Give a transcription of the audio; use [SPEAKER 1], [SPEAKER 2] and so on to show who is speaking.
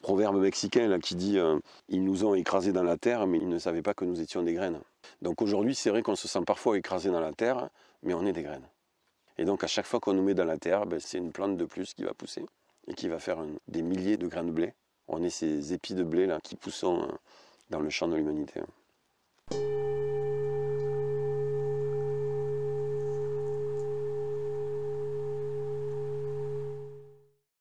[SPEAKER 1] proverbe mexicain là, qui dit euh, Ils nous ont écrasés dans la terre, mais ils ne savaient pas que nous étions des graines. Donc aujourd'hui, c'est vrai qu'on se sent parfois écrasé dans la terre, mais on est des graines. Et donc à chaque fois qu'on nous met dans la terre, ben, c'est une plante de plus qui va pousser et qui va faire des milliers de grains de blé. On est ces épis de blé là, qui poussent euh, dans le champ de l'humanité.